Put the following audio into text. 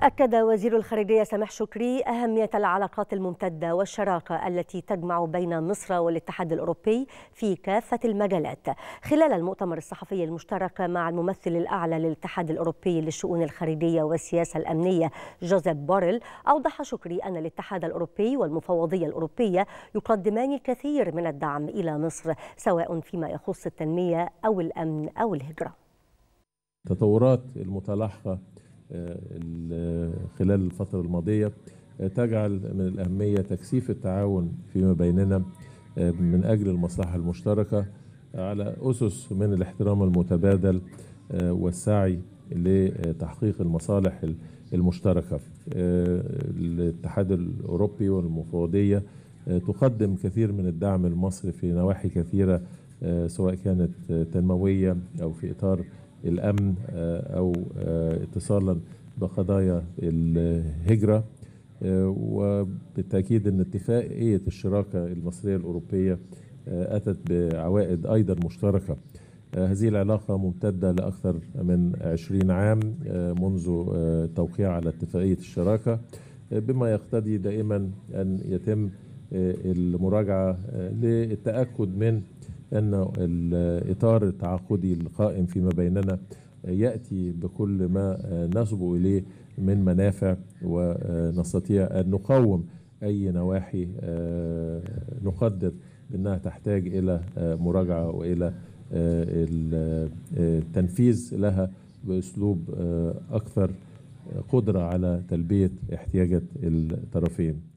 أكد وزير الخارجية سامح شكري أهمية العلاقات الممتدة والشراكة التي تجمع بين مصر والاتحاد الأوروبي في كافة المجالات خلال المؤتمر الصحفي المشترك مع الممثل الأعلى للاتحاد الأوروبي للشؤون الخارجية والسياسة الأمنية جوزيف بوريل أوضح شكري أن الاتحاد الأوروبي والمفوضية الأوروبية يقدمان الكثير من الدعم إلى مصر سواء فيما يخص التنمية أو الأمن أو الهجرة التطورات المتلاحقة آه، خلال الفترة الماضية آه، تجعل من الأهمية تكثيف التعاون فيما بيننا آه، من أجل المصلحة المشتركة على أسس من الاحترام المتبادل والسعي لتحقيق المصالح المشتركة الاتحاد الأوروبي والمفوضية تقدم كثير من الدعم المصري في نواحي كثيرة سواء كانت تنموية أو في إطار الامن آه، او آه، اتصالا بقضايا الهجره آه، وبالتاكيد ان اتفاقيه الشراكه المصريه الاوروبيه اتت بعوائد ايضا مشتركه هذه العلاقة ممتدة لأكثر من 20 عام منذ التوقيع على اتفاقية الشراكة بما يقتضي دائما أن يتم المراجعة للتأكد من أن الإطار التعاقدي القائم فيما بيننا يأتي بكل ما نصب إليه من منافع ونستطيع أن نقوم أي نواحي آه، نقدر أنها تحتاج إلى آه، مراجعة وإلى آه، التنفيذ لها بأسلوب أكثر قدرة على تلبية احتياجات الطرفين